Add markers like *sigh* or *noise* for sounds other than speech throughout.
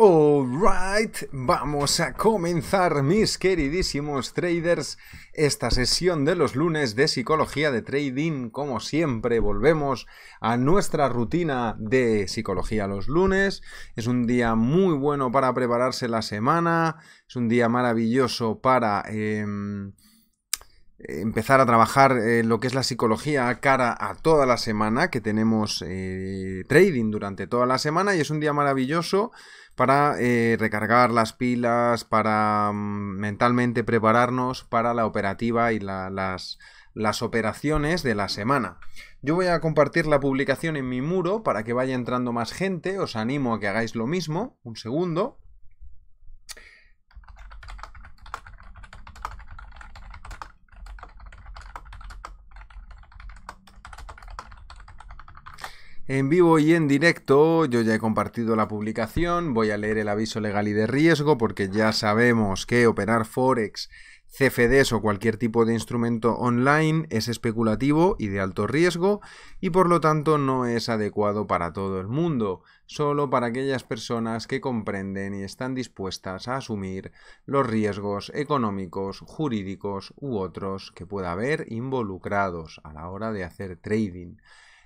right! vamos a comenzar mis queridísimos traders esta sesión de los lunes de psicología de trading. Como siempre, volvemos a nuestra rutina de psicología los lunes. Es un día muy bueno para prepararse la semana, es un día maravilloso para... Em, eh, empezar a trabajar eh, lo que es la psicología cara a toda la semana, que tenemos eh, trading durante toda la semana y es un día maravilloso para recargar las pilas, para mm, mentalmente prepararnos para la operativa y las, las operaciones de la semana. Yo voy a compartir la publicación en mi muro para que vaya entrando más gente, os animo a que hagáis lo mismo, un segundo. en vivo y en directo. Yo ya he compartido la publicación, voy a leer el aviso legal y de riesgo porque ya sabemos que operar forex, CFDs o cualquier tipo de instrumento online es especulativo y de alto riesgo y por lo tanto no es adecuado para todo el mundo, solo para aquellas personas que comprenden y están dispuestas a asumir los riesgos económicos, jurídicos u otros que pueda haber involucrados a la hora de hacer trading.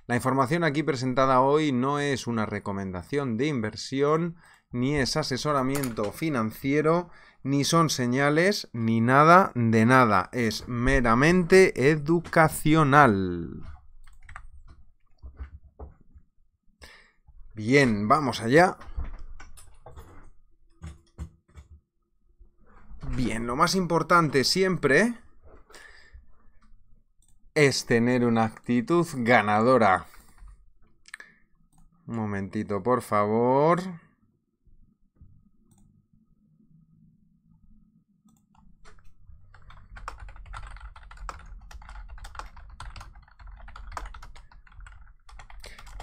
La información aquí presentada hoy no es una recomendación de inversión, ni es asesoramiento financiero, ni son señales, ni nada de nada. Es meramente educacional. Bien, vamos allá. Bien, lo más importante siempre es tener una actitud ganadora. Un momentito, por favor.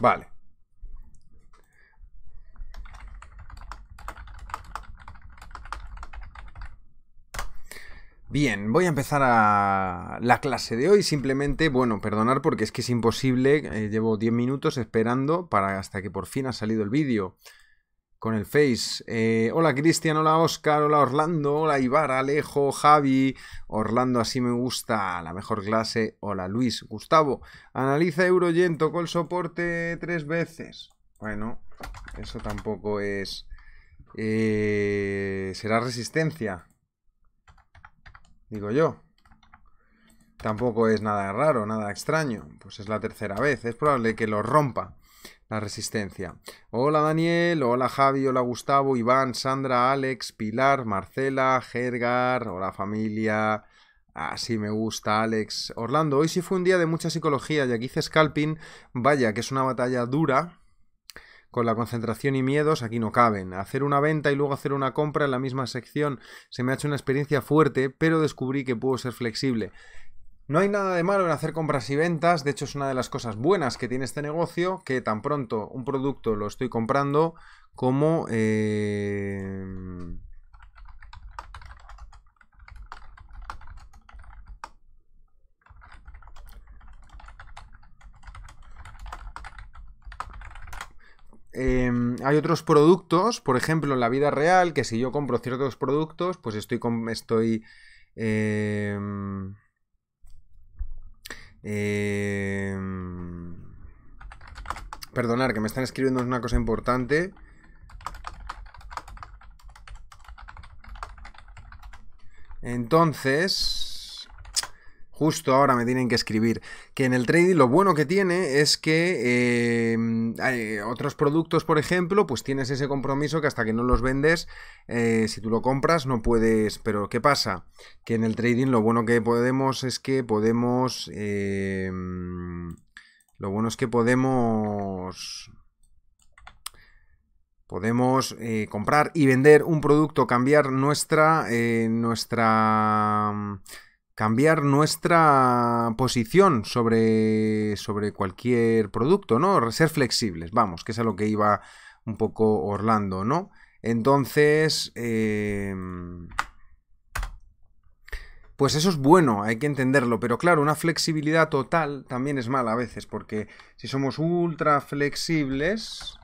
Vale. Bien, voy a empezar a la clase de hoy. Simplemente, bueno, perdonar porque es que es imposible. Eh, llevo 10 minutos esperando para hasta que por fin ha salido el vídeo con el Face. Eh, hola Cristian, hola Oscar, hola Orlando, hola Ibar, Alejo, Javi, Orlando, así me gusta, la mejor clase. Hola Luis, Gustavo, analiza Euroyento con el soporte tres veces. Bueno, eso tampoco es... Eh, ¿Será resistencia? digo yo. Tampoco es nada raro, nada extraño, pues es la tercera vez, es probable que lo rompa la resistencia. Hola Daniel, hola Javi, hola Gustavo, Iván, Sandra, Alex, Pilar, Marcela, Gergar, hola familia, Así me gusta, Alex. Orlando, hoy sí fue un día de mucha psicología, ya que hice scalping. Vaya, que es una batalla dura, con la concentración y miedos aquí no caben. Hacer una venta y luego hacer una compra en la misma sección se me ha hecho una experiencia fuerte, pero descubrí que puedo ser flexible. No hay nada de malo en hacer compras y ventas, de hecho es una de las cosas buenas que tiene este negocio, que tan pronto un producto lo estoy comprando como... Eh, Em, hay otros productos, por ejemplo, en la vida real, que si yo compro ciertos productos, pues estoy... Con, estoy em, em, perdonar, que me están escribiendo una cosa importante. Entonces justo ahora me tienen que escribir. Que en el trading lo bueno que tiene es que em, hay otros productos, por ejemplo, pues tienes ese compromiso que hasta que no los vendes, eh, si tú lo compras no puedes... Pero ¿qué pasa? Que en el trading lo bueno que podemos es que podemos... Em, lo bueno es que podemos podemos eh, comprar y vender un producto, cambiar nuestra, eh, nuestra cambiar nuestra posición sobre, sobre cualquier producto, ¿no? Ser flexibles, vamos, que es a lo que iba un poco Orlando, ¿no? Entonces, em, pues eso es bueno, hay que entenderlo, pero claro, una flexibilidad total también es mala a veces, porque si somos ultra flexibles,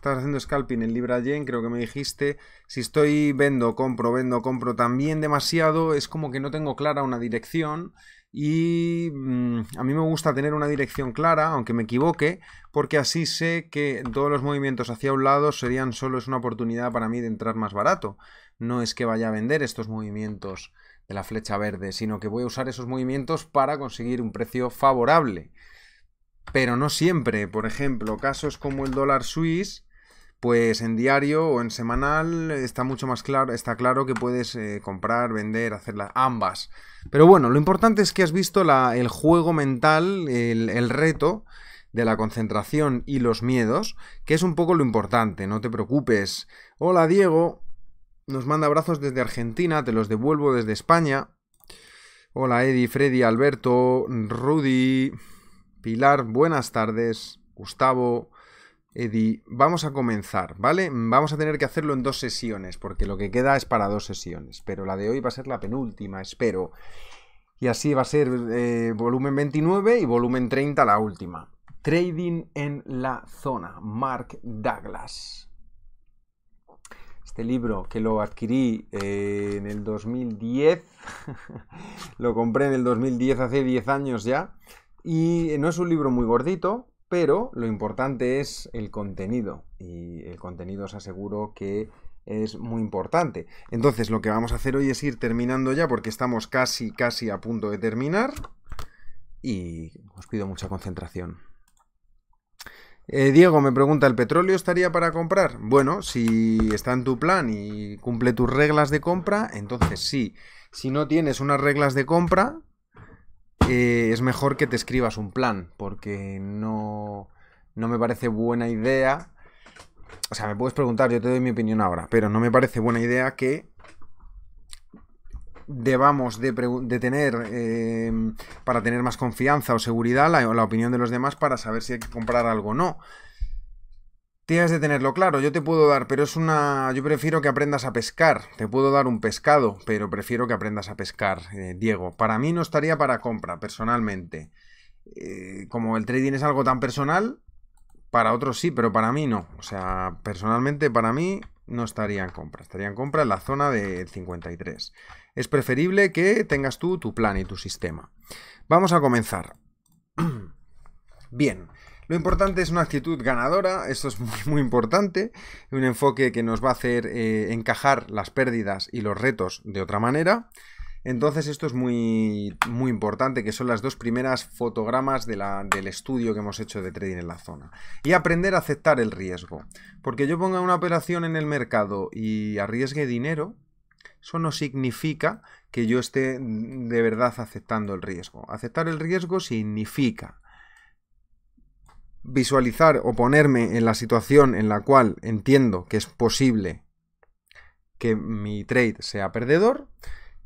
estás haciendo scalping en Libra Yen, creo que me dijiste. Si estoy vendo, compro, vendo, compro también demasiado, es como que no tengo clara una dirección. Y mm, a mí me gusta tener una dirección clara, aunque me equivoque, porque así sé que todos los movimientos hacia un lado serían solo es una oportunidad para mí de entrar más barato. No es que vaya a vender estos movimientos de la flecha verde, sino que voy a usar esos movimientos para conseguir un precio favorable. Pero no siempre. Por ejemplo, casos como el dólar suizo pues en diario o en semanal está mucho más claro, está claro que puedes eh, comprar, vender, las ambas. Pero bueno, lo importante es que has visto el juego mental, el, el reto de la concentración y los miedos, que es un poco lo importante, no te preocupes. Hola Diego, nos manda abrazos desde Argentina, te los devuelvo desde España. Hola Eddie, Freddy, Alberto, Rudy, Pilar, buenas tardes, Gustavo, Eddie, vamos a comenzar, ¿vale? Vamos a tener que hacerlo en dos sesiones, porque lo que queda es para dos sesiones, pero la de hoy va a ser la penúltima, espero. Y así va a ser eh, volumen 29 y volumen 30 la última. Trading en la zona, Mark Douglas. Este libro que lo adquirí eh, en el 2010, *laughs* lo compré en el 2010, hace 10 años ya, y no es un libro muy gordito, pero lo importante es el contenido y el contenido os aseguro que es muy importante. Entonces lo que vamos a hacer hoy es ir terminando ya porque estamos casi, casi a punto de terminar y os pido mucha concentración. Eh, Diego me pregunta, ¿el petróleo estaría para comprar? Bueno, si está en tu plan y cumple tus reglas de compra, entonces sí. Si no tienes unas reglas de compra, eh, es mejor que te escribas un plan, porque no, no me parece buena idea. O sea, me puedes preguntar, yo te doy mi opinión ahora, pero no me parece buena idea que debamos de, tener eh, para tener más confianza o seguridad la, la opinión de los demás para saber si hay que comprar algo o no. Tienes de tenerlo claro, yo te puedo dar, pero es una... Yo prefiero que aprendas a pescar, te puedo dar un pescado, pero prefiero que aprendas a pescar, eh, Diego. Para mí no estaría para compra, personalmente. Eh, como el trading es algo tan personal, para otros sí, pero para mí no. O sea, personalmente para mí no estaría en compra, estaría en compra en la zona de 53. Es preferible que tengas tú tu plan y tu sistema. Vamos a comenzar. *clears throat* Bien. Lo importante es una actitud ganadora, esto es muy, importante, un enfoque que nos va a hacer eh, encajar las pérdidas y los retos de otra manera. Entonces esto es muy, muy importante, que son las dos primeras fotogramas del estudio que hemos hecho de trading en la zona. Y aprender a aceptar el riesgo. Porque yo ponga una operación en el mercado y arriesgue dinero, eso no significa que yo esté de verdad aceptando el riesgo. Aceptar el riesgo significa visualizar o ponerme en la situación en la cual entiendo que es posible que mi trade sea perdedor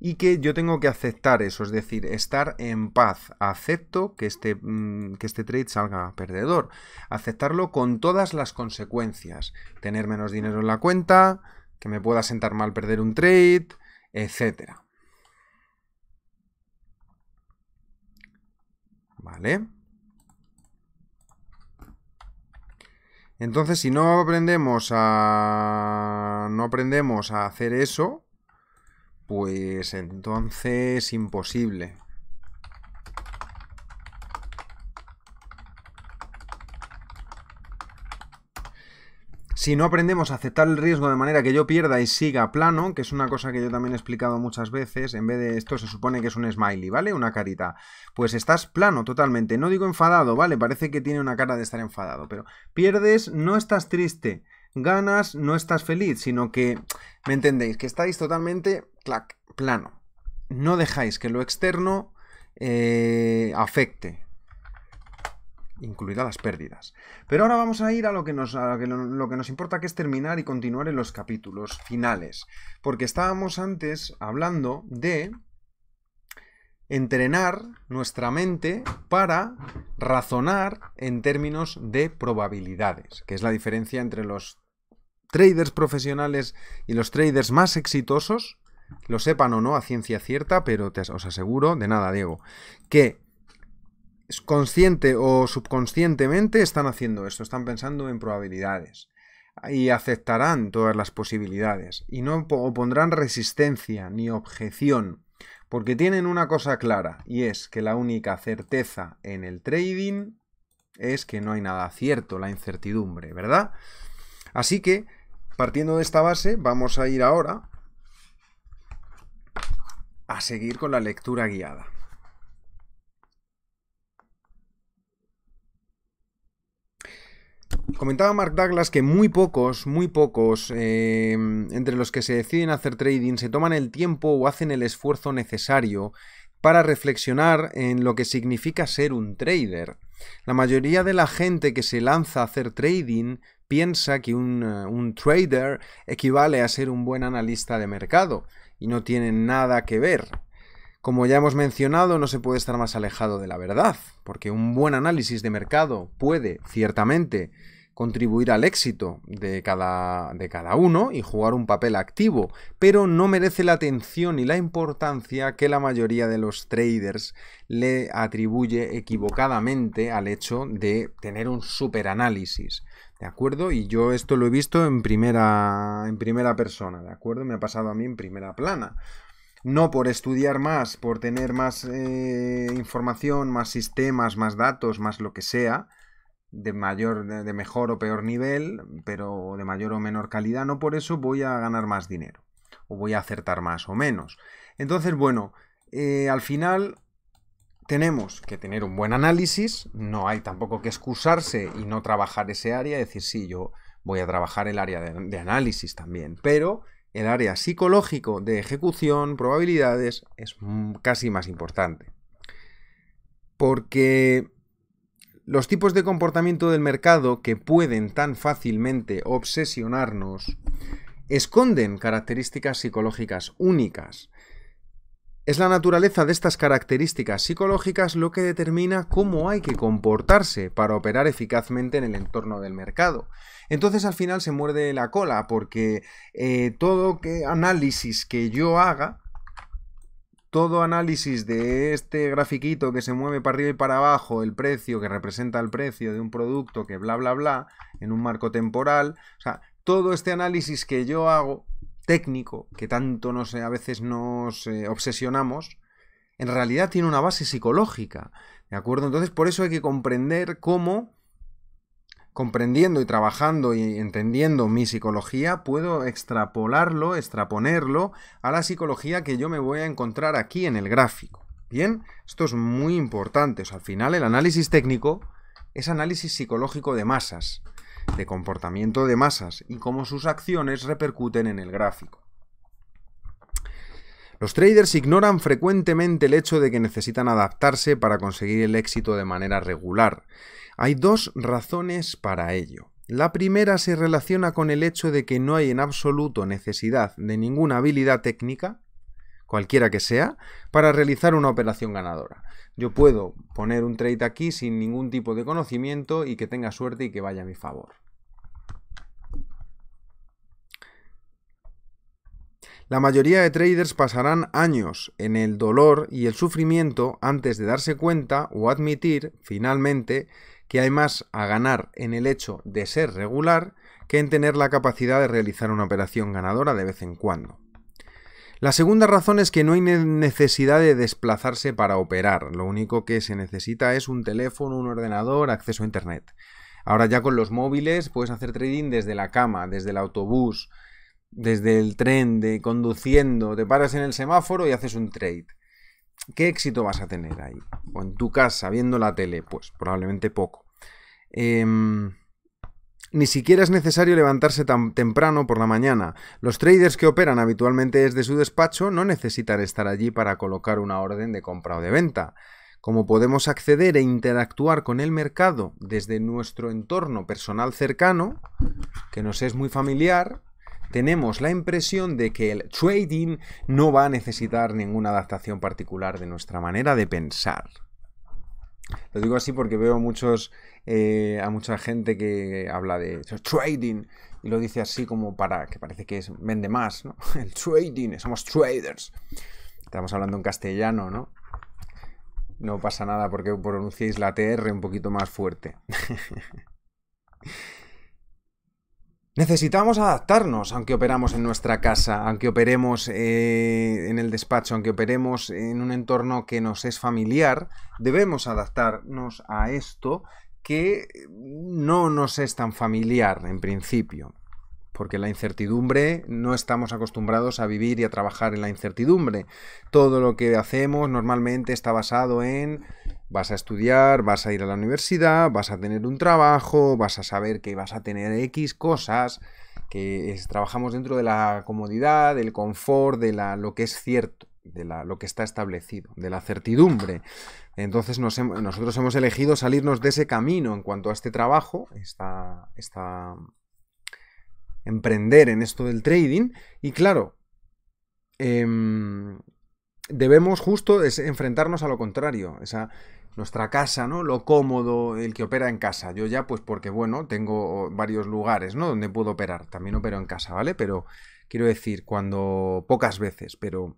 y que yo tengo que aceptar eso, es decir, estar en paz, acepto que este, mm, que este trade salga perdedor, aceptarlo con todas las consecuencias, tener menos dinero en la cuenta, que me pueda sentar mal perder un trade, etcétera. ¿Vale? Entonces, si no aprendemos a... no aprendemos a hacer eso, pues entonces es imposible. si no aprendemos a aceptar el riesgo de manera que yo pierda y siga plano, que es una cosa que yo también he explicado muchas veces, en vez de esto se supone que es un smiley, ¿vale? Una carita. Pues estás plano totalmente, no digo enfadado, ¿vale? Parece que tiene una cara de estar enfadado, pero pierdes, no estás triste, ganas, no estás feliz, sino que, ¿me entendéis? Que estáis totalmente plano. No dejáis que lo externo eh, afecte incluidas las pérdidas. Pero ahora vamos a ir a lo que nos, nos importa, que es terminar y continuar en los capítulos finales. Porque estábamos antes hablando de entrenar nuestra mente para razonar en términos de probabilidades, que es la diferencia entre los traders profesionales y los traders más exitosos, lo sepan o no a ciencia cierta, pero os aseguro, de nada, Diego, que consciente o subconscientemente están haciendo esto, están pensando en probabilidades y aceptarán todas las posibilidades y no opondrán resistencia ni objeción porque tienen una cosa clara y es que la única certeza en el trading es que no hay nada cierto, la incertidumbre, ¿verdad? Así que, partiendo de esta base, vamos a ir ahora a seguir con la lectura guiada. Comentaba Mark Douglas que muy pocos, muy pocos, eh, entre los que se deciden hacer trading, se toman el tiempo o hacen el esfuerzo necesario para reflexionar en lo que significa ser un trader. La mayoría de la gente que se lanza a hacer trading piensa que un, eh, un, trader equivale a ser un buen analista de mercado y no tienen nada que ver. Como ya hemos mencionado, no se puede estar más alejado de la verdad, porque un buen análisis de mercado puede, ciertamente, contribuir al éxito de cada, de cada uno y jugar un papel activo, pero no merece la atención y la importancia que la mayoría de los traders le atribuye equivocadamente al hecho de tener un superanálisis. ¿De acuerdo? Y yo esto lo he visto en primera, en primera persona, ¿de acuerdo? Me ha pasado a mí en primera plana no por estudiar más, por tener más eh, información, más sistemas, más datos, más lo que sea, de mayor, de mejor o peor nivel, pero de mayor o menor calidad, no por eso voy a ganar más dinero, o voy a acertar más o menos. Entonces, bueno, eh, al final tenemos que tener un buen análisis, no hay tampoco que excusarse y no trabajar ese área, decir, sí, yo voy a trabajar el área de análisis también, pero el área psicológico de ejecución, probabilidades, es casi más importante. Porque los tipos de comportamiento del mercado que pueden tan fácilmente obsesionarnos esconden características psicológicas únicas es la naturaleza de estas características psicológicas lo que determina cómo hay que comportarse para operar eficazmente en el entorno del mercado. Entonces al final se muerde la cola porque eh, todo análisis que yo haga, todo análisis de este grafiquito que se mueve para arriba y para abajo, el precio que representa el precio de un producto que bla bla bla, en un marco temporal, o sea, todo este análisis que yo hago técnico que tanto no sé, eh, a veces nos eh, obsesionamos, en realidad tiene una base psicológica. ¿De acuerdo? Entonces, por eso hay que comprender cómo, comprendiendo y trabajando y entendiendo mi psicología, puedo extrapolarlo, extraponerlo a la psicología que yo me voy a encontrar aquí en el gráfico. Bien, esto es muy importante. O sea, al final, el análisis técnico es análisis psicológico de masas de comportamiento de masas y cómo sus acciones repercuten en el gráfico. Los traders ignoran frecuentemente el hecho de que necesitan adaptarse para conseguir el éxito de manera regular. Hay dos razones para ello. La primera se relaciona con el hecho de que no hay en absoluto necesidad de ninguna habilidad técnica cualquiera que sea, para realizar una operación ganadora. Yo puedo poner un trade aquí sin ningún tipo de conocimiento y que tenga suerte y que vaya a mi favor. La mayoría de traders pasarán años en el dolor y el sufrimiento antes de darse cuenta o admitir finalmente que hay más a ganar en el hecho de ser regular que en tener la capacidad de realizar una operación ganadora de vez en cuando. La segunda razón es que no hay necesidad de desplazarse para operar, lo único que se necesita es un teléfono, un ordenador, acceso a Internet. Ahora ya con los móviles puedes hacer trading desde la cama, desde el autobús, desde el tren, de conduciendo, te paras en el semáforo y haces un trade. ¿Qué éxito vas a tener ahí? O en tu casa, viendo la tele, pues probablemente poco. Em, ni siquiera es necesario levantarse tan temprano por la mañana. Los traders que operan habitualmente desde su despacho no necesitan estar allí para colocar una orden de compra o de venta. Como podemos acceder e interactuar con el mercado desde nuestro entorno personal cercano, que nos es muy familiar, tenemos la impresión de que el trading no va a necesitar ninguna adaptación particular de nuestra manera de pensar. Lo digo así porque veo muchos, eh, a mucha gente que habla de trading y lo dice así como para que parece que es, vende más, ¿no? *laughs* El trading, somos traders. Estamos hablando en castellano, ¿no? No pasa nada porque pronunciéis la TR un poquito más fuerte. *laughs* Necesitamos adaptarnos, aunque operamos en nuestra casa, aunque operemos eh, en el despacho, aunque operemos en un entorno que nos es familiar, debemos adaptarnos a esto que no nos es tan familiar en principio. Porque la incertidumbre, no estamos acostumbrados a vivir y a trabajar en la incertidumbre. Todo lo que hacemos normalmente está basado en vas a estudiar, vas a ir a la universidad, vas a tener un trabajo, vas a saber que vas a tener X cosas, que trabajamos dentro de la comodidad, del confort, de la, lo que es cierto, de lo que está establecido, de la certidumbre. Entonces nosotros hemos elegido salirnos de ese camino en cuanto a este trabajo, esta, emprender en esto del trading, y claro, em, debemos justo es enfrentarnos a lo contrario, esa nuestra casa, ¿no? Lo cómodo, el que opera en casa. Yo ya, pues porque, bueno, tengo varios lugares, ¿no? Donde puedo operar. También opero en casa, ¿vale? Pero quiero decir, cuando pocas veces, pero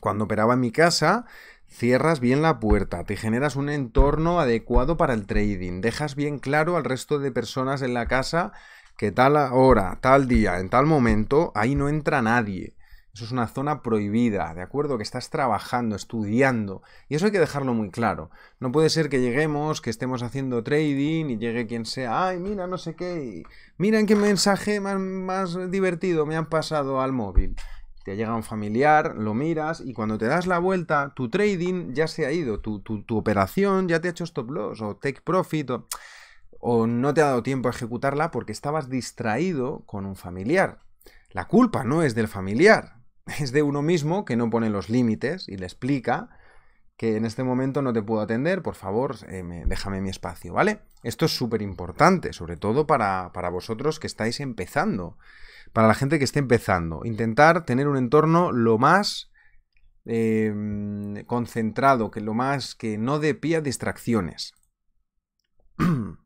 cuando operaba en mi casa, cierras bien la puerta, te generas un entorno adecuado para el trading, dejas bien claro al resto de personas en la casa que tal hora, tal día, en tal momento, ahí no entra nadie. Eso es una zona prohibida, ¿de acuerdo? Que estás trabajando, estudiando. Y eso hay que dejarlo muy claro. No puede ser que lleguemos, que estemos haciendo trading y llegue quien sea, ay, mira, no sé qué, miren qué mensaje más, divertido me han pasado al móvil. Te llega un familiar, lo miras y cuando te das la vuelta, tu trading ya se ha ido, tu, operación ya te ha hecho stop loss o take profit o no te ha dado tiempo a ejecutarla porque estabas distraído con un familiar. La culpa no es del familiar, *laughs* es de uno mismo que no pone los límites y le explica que en este momento no te puedo atender, por favor, eh, déjame mi espacio, ¿vale? Esto es súper importante, sobre todo para, vosotros que estáis empezando, para la gente que esté empezando. Intentar tener un entorno lo más em, concentrado, que lo más que no dé pie a distracciones. *clears throat*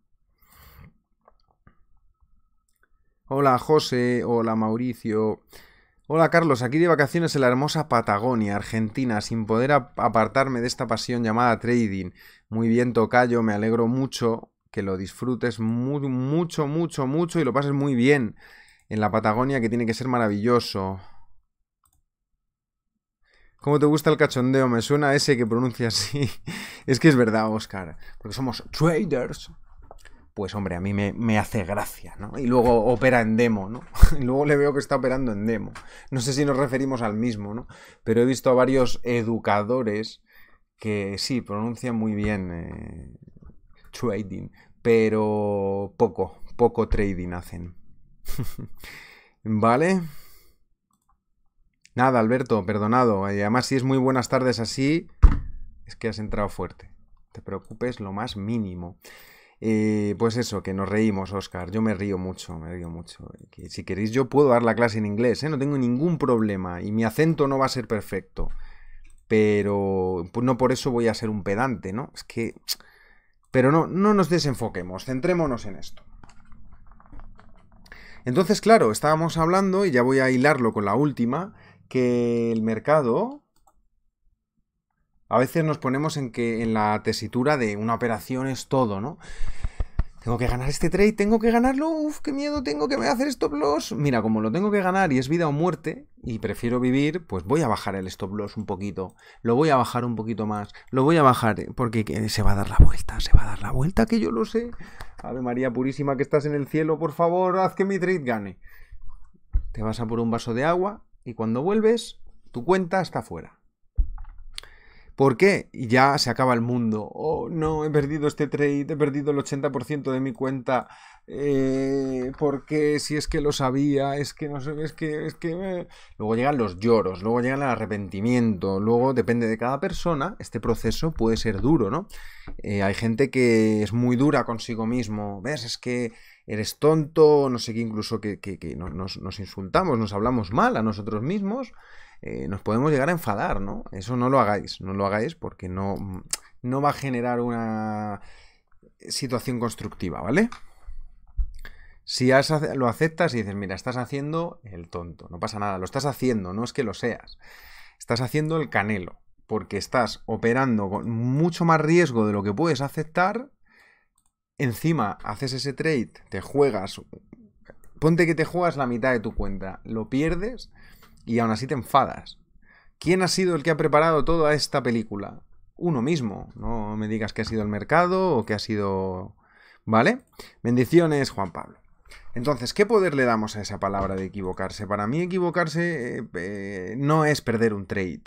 hola José, hola Mauricio. Hola Carlos, aquí de vacaciones en la hermosa Patagonia, Argentina, sin poder apartarme de esta pasión llamada trading. Muy bien, Tocayo, me alegro mucho que lo disfrutes mucho, mucho, mucho y lo pases muy bien en la Patagonia, que tiene que ser maravilloso. ¿Cómo te gusta el cachondeo? Me suena ese que pronuncia así. *laughs* es que es verdad, Oscar, porque somos traders pues hombre, a mí me, hace gracia, ¿no? Y luego opera en demo, ¿no? *laughs* Y luego le veo que está operando en demo. No sé si nos referimos al mismo, ¿no? Pero he visto a varios educadores que sí, pronuncian muy bien eh, trading, pero poco, poco trading hacen. *laughs* ¿Vale? Nada, Alberto, perdonado. Y además, si es muy buenas tardes así, es que has entrado fuerte. Te preocupes lo más mínimo pues eso, que nos reímos, Oscar. Yo me río mucho, me río mucho. si queréis, yo puedo dar la clase en inglés, ¿eh? no tengo ningún problema. Y mi acento no va a ser perfecto. Pero pues, no por eso voy a ser un pedante, ¿no? Es que. Pero no, no nos desenfoquemos, centrémonos en esto. Entonces, claro, estábamos hablando, y ya voy a hilarlo con la última, que el mercado a veces nos ponemos en que en la tesitura de una operación es todo, ¿no? Tengo que ganar este trade, tengo que ganarlo, uff, qué miedo, tengo que hacer stop loss. Mira, como lo tengo que ganar y es vida o muerte, y prefiero vivir, pues voy a bajar el stop loss un poquito, lo voy a bajar un poquito más, lo voy a bajar, eh, porque se va a dar la vuelta, se va a dar la vuelta, que yo lo sé. Ave María Purísima, que estás en el cielo, por favor, haz que mi trade gane. Te vas a por un vaso de agua y cuando vuelves, tu cuenta está fuera. ¿Por qué? Y Ya se acaba el mundo. Oh, no, he perdido este trade, he perdido el 80% de mi cuenta. Eh, porque si es que lo sabía, es que no sé, es que, es que. Eh. Luego llegan los lloros, luego llega el arrepentimiento, luego depende de cada persona. Este proceso puede ser duro, ¿no? Eh, hay gente que es muy dura consigo mismo. ¿Ves? Es que eres tonto, no sé qué, incluso que, nos insultamos, nos hablamos mal a nosotros mismos. Eh, nos podemos llegar a enfadar, ¿no? Eso no lo hagáis, no lo hagáis porque no, va a generar una situación constructiva, ¿vale? Si lo aceptas y dices, mira, estás haciendo el tonto, no pasa nada, lo estás haciendo, no es que lo seas, estás haciendo el canelo, porque estás operando con mucho más riesgo de lo que puedes aceptar, encima haces ese trade, te juegas, ponte que te juegas la mitad de tu cuenta, lo pierdes, y aún así te enfadas. ¿Quién ha sido el que ha preparado toda esta película? Uno mismo. No me digas que ha sido el mercado o que ha sido... ¿Vale? Bendiciones, Juan Pablo. Entonces, ¿qué poder le damos a esa palabra de equivocarse? Para mí equivocarse eh, eh, no es perder un trade.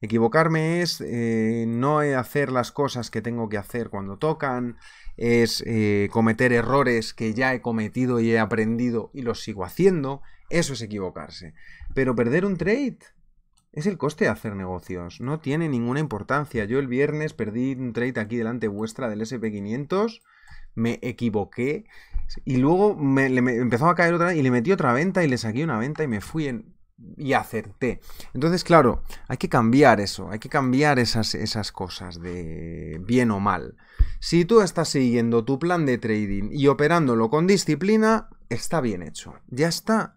Equivocarme es eh, no hacer las cosas que tengo que hacer cuando tocan, es cometer errores que ya he cometido y he aprendido y los sigo haciendo, eso es equivocarse. Pero perder un trade es el coste de hacer negocios. No tiene ninguna importancia. Yo el viernes perdí un trade aquí delante vuestra del SP500. Me equivoqué. Y luego me, empezó a caer otra y le metí otra venta y le saqué una venta y me fui Y acerté. Entonces, claro, hay que cambiar eso, hay que cambiar esas, esas cosas de bien o mal. Si tú estás siguiendo tu plan de trading y operándolo con disciplina, está bien hecho. Ya está.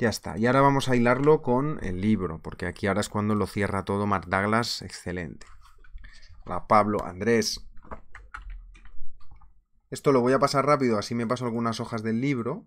Ya está. Y ahora vamos a hilarlo con el libro, porque aquí ahora es cuando lo cierra todo Mark Douglas. Excelente. Hola, Pablo, Andrés. Esto lo voy a pasar rápido, así me paso algunas hojas del libro.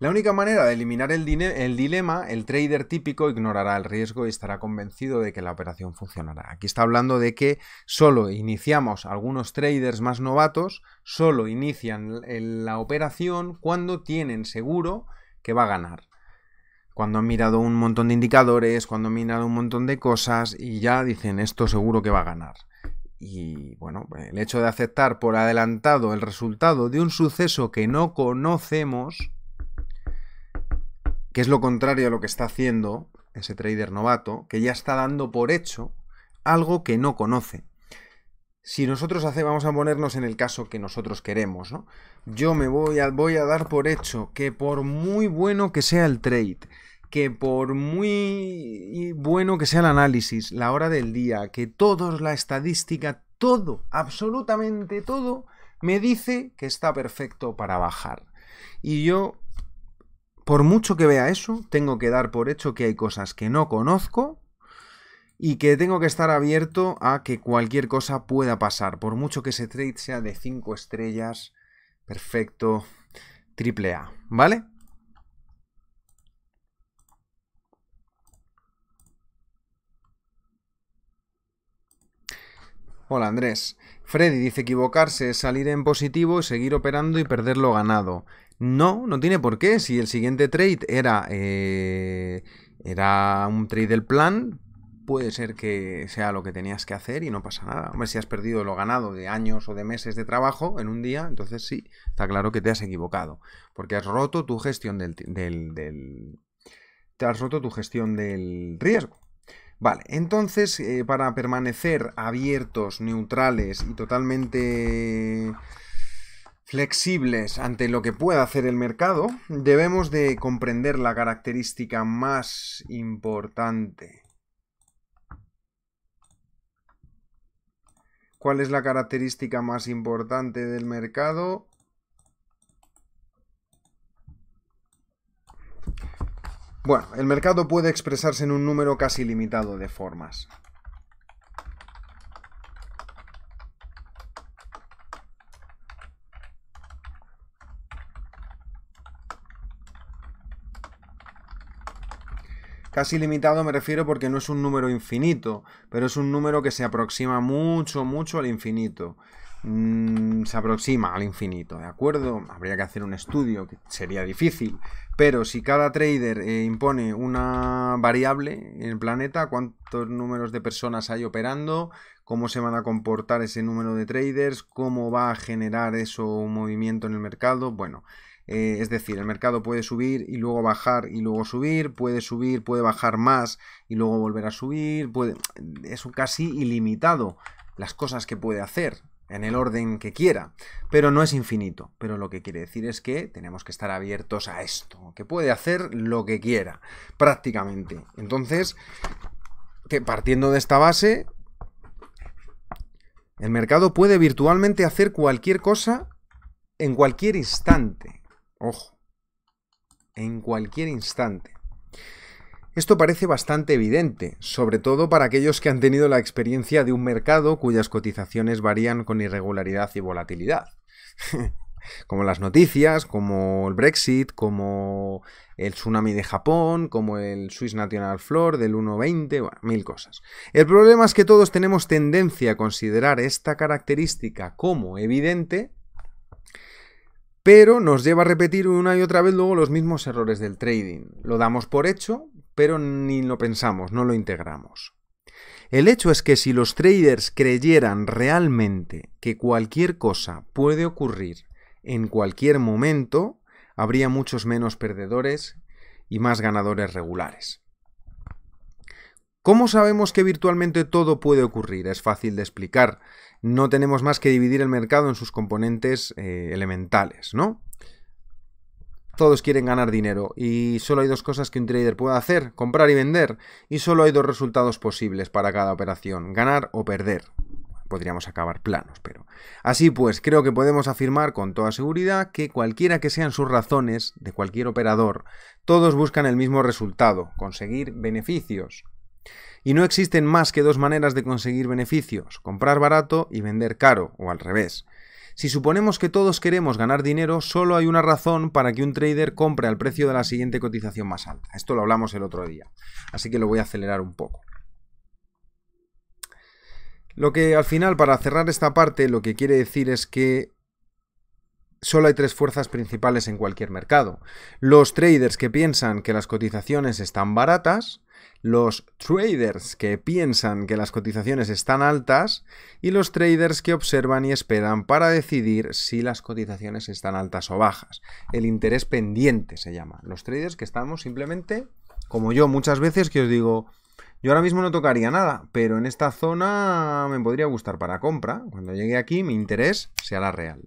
La única manera de eliminar el, dilema, el trader típico ignorará el riesgo y estará convencido de que la operación funcionará. Aquí está hablando de que solo iniciamos algunos traders más novatos, solo inician la operación cuando tienen seguro que va a ganar. Cuando han mirado un montón de indicadores, cuando han mirado un montón de cosas y ya dicen esto seguro que va a ganar. Y bueno, el hecho de aceptar por adelantado el resultado de un suceso que no conocemos que es lo contrario a lo que está haciendo ese trader novato, que ya está dando por hecho algo que no conoce. Si nosotros vamos a ponernos en el caso que nosotros queremos, Yo me voy a, voy a dar por hecho que por muy bueno que sea el trade, que por muy bueno que sea el análisis, la hora del día, que toda la estadística, todo, absolutamente todo, me dice que está perfecto para bajar. Y yo por mucho que vea eso, tengo que dar por hecho que hay cosas que no conozco y que tengo que estar abierto a que cualquier cosa pueda pasar, por mucho que ese trade sea de 5 estrellas, perfecto, triple A, ¿vale? Hola Andrés. Freddy dice equivocarse es salir en positivo y seguir operando y perder lo ganado. No, no tiene por qué. Si el siguiente trade era, eh, era un trade del plan, puede ser que sea lo que tenías que hacer y no pasa nada. Hombre, si has perdido lo ganado de años o de meses de trabajo en un día, entonces sí, está claro que te has equivocado, porque has roto tu gestión del... te has roto tu gestión del riesgo. Vale, entonces eh, para permanecer abiertos, neutrales y totalmente flexibles ante lo que pueda hacer el mercado, debemos de comprender la característica más importante. ¿Cuál es la característica más importante del mercado? Bueno, el mercado puede expresarse en un número casi limitado de formas. Casi limitado me refiero porque no es un número infinito, pero es un número que se aproxima mucho, mucho al infinito. Mm, se aproxima al infinito, ¿de acuerdo? Habría que hacer un estudio, que sería difícil, pero si cada trader eh, impone una variable en el planeta, cuántos números de personas hay operando, cómo se van a comportar ese número de traders, cómo va a generar eso un movimiento en el mercado, bueno, eh, es decir, el mercado puede subir y luego bajar y luego subir, puede subir, puede bajar más y luego volver a subir, puede... es casi ilimitado las cosas que puede hacer en el orden que quiera, pero no es infinito. Pero lo que quiere decir es que tenemos que estar abiertos a esto, que puede hacer lo que quiera, prácticamente. Entonces, que partiendo de esta base, el mercado puede virtualmente hacer cualquier cosa en cualquier instante. Ojo. En cualquier instante. Esto parece bastante evidente, sobre todo para aquellos que han tenido la experiencia de un mercado cuyas cotizaciones varían con irregularidad y volatilidad. *laughs* como las noticias, como el Brexit, como el tsunami de Japón, como el Swiss National Floor del 1.20, mil cosas. El problema es que todos tenemos tendencia a considerar esta característica como evidente pero nos lleva a repetir una y otra vez luego los mismos errores del trading. Lo damos por hecho, pero ni lo pensamos, no lo integramos. El hecho es que si los traders creyeran realmente que cualquier cosa puede ocurrir en cualquier momento, habría muchos menos perdedores y más ganadores regulares. ¿Cómo sabemos que virtualmente todo puede ocurrir? Es fácil de explicar. No tenemos más que dividir el mercado en sus componentes eh, elementales, ¿no? Todos quieren ganar dinero y solo hay dos cosas que un trader puede hacer, comprar y vender, y solo hay dos resultados posibles para cada operación, ganar o perder. Podríamos acabar planos, pero... Así pues, creo que podemos afirmar con toda seguridad que cualquiera que sean sus razones de cualquier operador, todos buscan el mismo resultado, conseguir beneficios, y no existen más que dos maneras de conseguir beneficios, comprar barato y vender caro, o al revés. Si suponemos que todos queremos ganar dinero, solo hay una razón para que un trader compre al precio de la siguiente cotización más alta. Esto lo hablamos el otro día, así que lo voy a acelerar un poco. Lo que al final, para cerrar esta parte, lo que quiere decir es que solo hay tres fuerzas principales en cualquier mercado. Los traders que piensan que las cotizaciones están baratas, los traders que piensan que las cotizaciones están altas y los traders que observan y esperan para decidir si las cotizaciones están altas o bajas. El interés pendiente se llama. Los traders que estamos simplemente, como yo muchas veces que os digo, yo ahora mismo no tocaría nada, pero en esta zona me podría gustar para compra. Cuando llegue aquí, mi interés será real.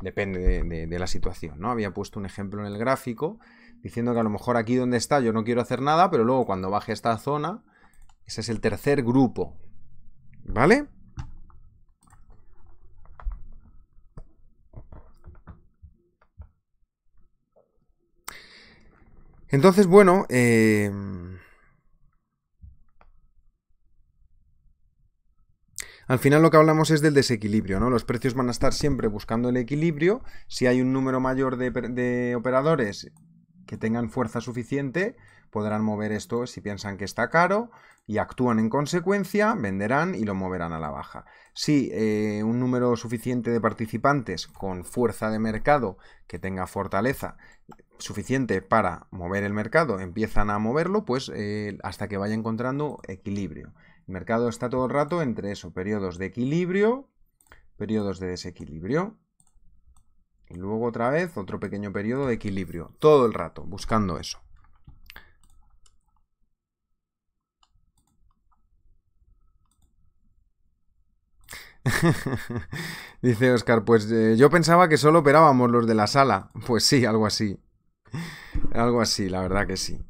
Depende de, de la situación, ¿no? Había puesto un ejemplo en el gráfico diciendo que a lo mejor aquí donde está yo no quiero hacer nada, pero luego cuando baje esta zona, ese es el tercer grupo, ¿vale? Entonces, bueno, eh, Al final lo que hablamos es del desequilibrio, ¿no? Los precios van a estar siempre buscando el equilibrio. Si hay un número mayor de operadores, que tengan fuerza suficiente, podrán mover esto si piensan que está caro y actúan en consecuencia, venderán y lo moverán a la baja. Si eh, un número suficiente de participantes con fuerza de mercado que tenga fortaleza suficiente para mover el mercado empiezan a moverlo, pues eh, hasta que vaya encontrando equilibrio. El mercado está todo el rato entre esos periodos de equilibrio, periodos de desequilibrio. Y luego otra vez otro pequeño periodo de equilibrio. Todo el rato, buscando eso. *laughs* Dice Oscar, pues eh, yo pensaba que solo operábamos los de la sala. *laughs* Pues sí, algo así. Algo así, la verdad que sí.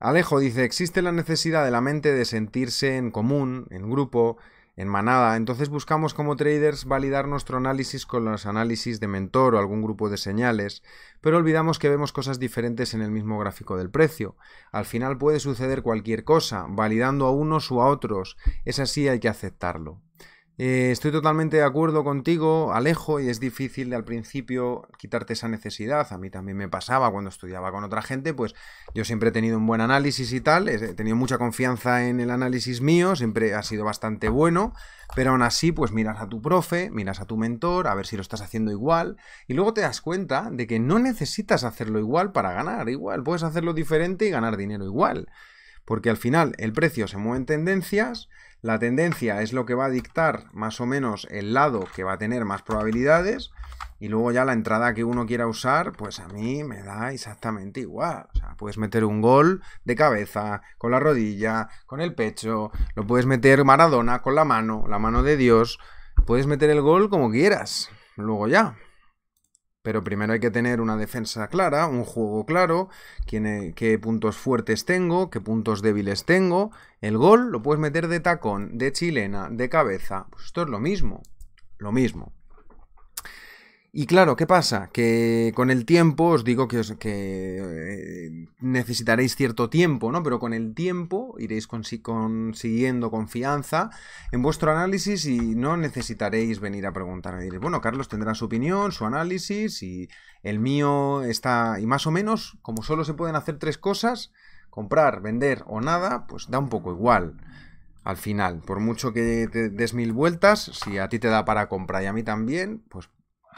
Alejo dice, existe la necesidad de la mente de sentirse en común, en grupo, en manada. Entonces buscamos como traders validar nuestro análisis con los análisis de mentor o algún grupo de señales, pero olvidamos que vemos cosas diferentes en el mismo gráfico del precio. Al final puede suceder cualquier cosa, validando a unos o a otros. Es así, hay que aceptarlo. Eh, estoy totalmente de acuerdo contigo, Alejo, y es difícil al principio quitarte esa necesidad. A mí también me pasaba cuando estudiaba con otra gente, pues yo siempre he tenido un buen análisis y tal, he tenido mucha confianza en el análisis mío, siempre ha sido bastante bueno, pero aún así, pues miras a tu profe, miras a tu mentor, a ver si lo estás haciendo igual, y luego te das cuenta de que no necesitas hacerlo igual para ganar, igual puedes hacerlo diferente y ganar dinero igual. Porque al final el precio se mueve en tendencias la tendencia es lo que va a dictar más o menos el lado que va a tener más probabilidades y luego ya la entrada que uno quiera usar, pues a mí me da exactamente igual. O sea, puedes meter un gol de cabeza, con la rodilla, con el pecho, lo puedes meter Maradona con la mano, la mano de Dios, puedes meter el gol como quieras. Luego ya, pero primero hay que tener una defensa clara, un juego claro, quién, e, qué puntos fuertes tengo, qué puntos débiles tengo. El gol lo puedes meter de tacón, de chilena, de cabeza. Pues esto es lo mismo. Lo mismo. Y claro, ¿qué pasa? Que con el tiempo, os digo que, que eh, necesitaréis cierto tiempo, ¿no? Pero con el tiempo iréis consiguiendo confianza en vuestro análisis y no necesitaréis venir a preguntar. bueno, Carlos tendrá su opinión, su análisis y el mío está... Y más o menos, como solo se pueden hacer tres cosas, comprar, vender o nada, pues da un poco igual al final. Por mucho que te des mil vueltas, si a ti te da para comprar y a mí también, pues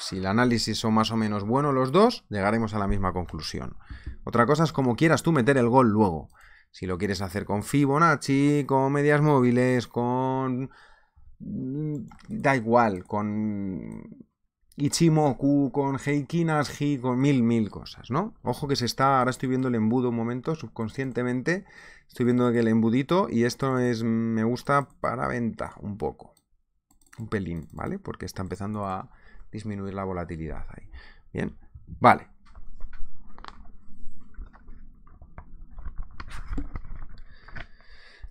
si el análisis son más o menos buenos los dos, llegaremos a la misma conclusión. Otra cosa es como quieras tú meter el gol luego. Si lo quieres hacer con Fibonacci, con medias móviles, con... Mm, da igual, con Ichimoku, con Ashi, con mil, mil cosas, ¿no? Ojo que se está, ahora estoy viendo el embudo un momento, subconscientemente, estoy viendo que el embudito, y esto es, me gusta para venta, un poco, un pelín, ¿vale? Porque está empezando a, disminuir la volatilidad ahí. Bien, vale.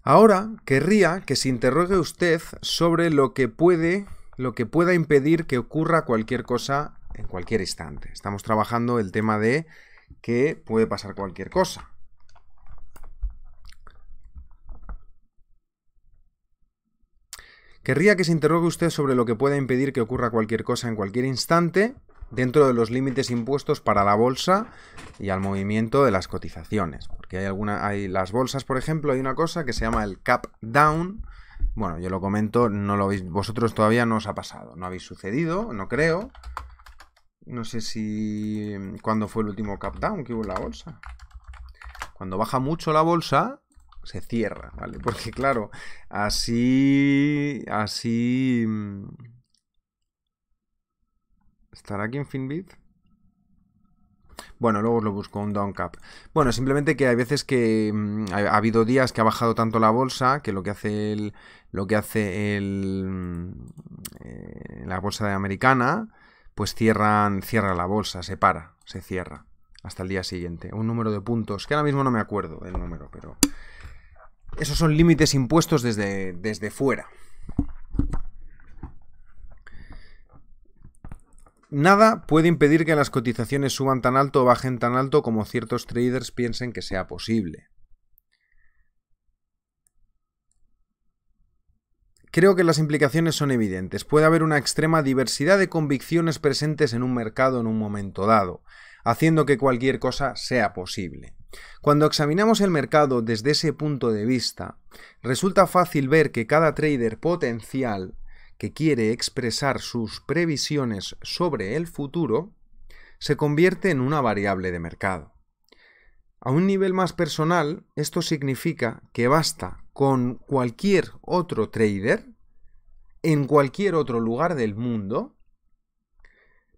Ahora querría que se interrogue usted sobre lo que puede, lo que pueda impedir que ocurra cualquier cosa en cualquier instante. Estamos trabajando el tema de que puede pasar cualquier cosa. Querría que se interrogue usted sobre lo que pueda impedir que ocurra cualquier cosa en cualquier instante dentro de los límites impuestos para la bolsa y al movimiento de las cotizaciones. Porque hay alguna, hay las bolsas, por ejemplo, hay una cosa que se llama el cap down. Bueno, yo lo comento, no lo habéis, vosotros todavía no os ha pasado, no habéis sucedido, no creo. No sé si cuándo fue el último cap down que hubo en la bolsa. Cuando baja mucho la bolsa, se cierra, ¿vale? *laughs* Porque claro, así, así... Mm, ¿Estará aquí en Finbit? Bueno, luego lo busco, un down cap. Bueno, simplemente que hay veces que mm, ha, habido días que ha bajado tanto la bolsa que lo que hace el, lo que hace el, mm, eh, la bolsa de americana, pues cierran, cierra la bolsa, se para, se cierra hasta el día siguiente. Un número de puntos, que ahora mismo no me acuerdo el número, pero esos son límites impuestos desde, desde fuera. Nada puede impedir que las cotizaciones suban tan alto o bajen tan alto como ciertos traders piensen que sea posible. Creo que las implicaciones son evidentes. Puede haber una extrema diversidad de convicciones presentes en un mercado en un momento dado, haciendo que cualquier cosa sea posible. Cuando examinamos el mercado desde ese punto de vista, resulta fácil ver que cada trader potencial que quiere expresar sus previsiones sobre el futuro se convierte en una variable de mercado. A un nivel más personal, esto significa que basta con cualquier otro trader en cualquier otro lugar del mundo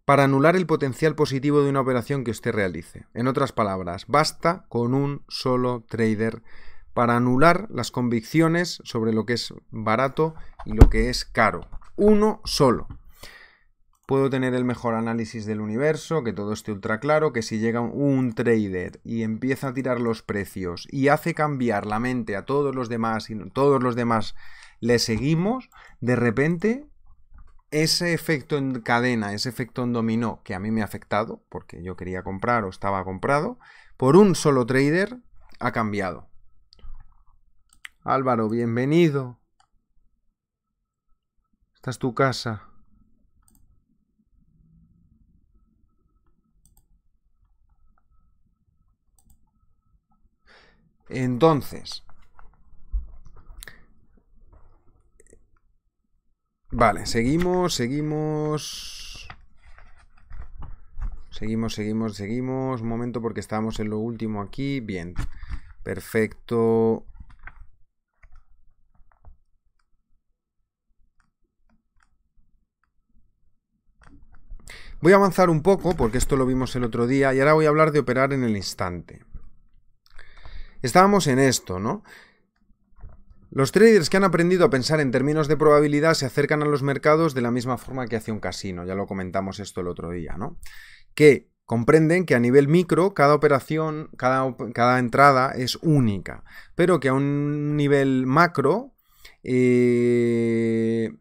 para anular el potencial positivo de una operación que usted realice. En otras palabras, basta con un solo trader para anular las convicciones sobre lo que es barato y lo que es caro. Uno solo. Puedo tener el mejor análisis del universo, que todo esté ultra claro, que si llega un trader y empieza a tirar los precios y hace cambiar la mente a todos los demás y todos los demás le seguimos, de repente ese efecto en cadena, ese efecto en dominó que a mí me ha afectado, porque yo quería comprar o estaba comprado, por un solo trader ha cambiado. Álvaro, bienvenido. Esta es tu casa. Entonces, Vale, seguimos, seguimos. Seguimos, seguimos, seguimos. Un momento porque estamos en lo último aquí. Bien. Perfecto. Voy a avanzar un poco porque esto lo vimos el otro día y ahora voy a hablar de operar en el instante. Estábamos en esto, ¿no? Los traders que han aprendido a pensar en términos de probabilidad se acercan a los mercados de la misma forma que hace un casino, ya lo comentamos esto el otro día, ¿no? Que comprenden que a nivel micro cada operación, cada, entrada es única, pero que a un nivel macro eh,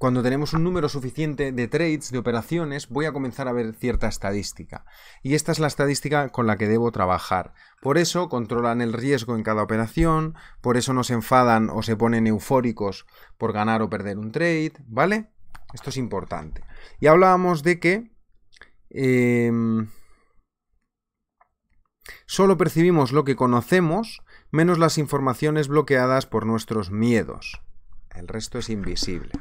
cuando tenemos un número suficiente de trades, de operaciones, voy a comenzar a ver cierta estadística. Y esta es la estadística con la que debo trabajar. Por eso controlan el riesgo en cada operación, por eso no se enfadan o se ponen eufóricos por ganar o perder un trade, ¿vale? Esto es importante. Y hablábamos de que... Em, solo percibimos lo que conocemos menos las informaciones bloqueadas por nuestros miedos. El resto es invisible.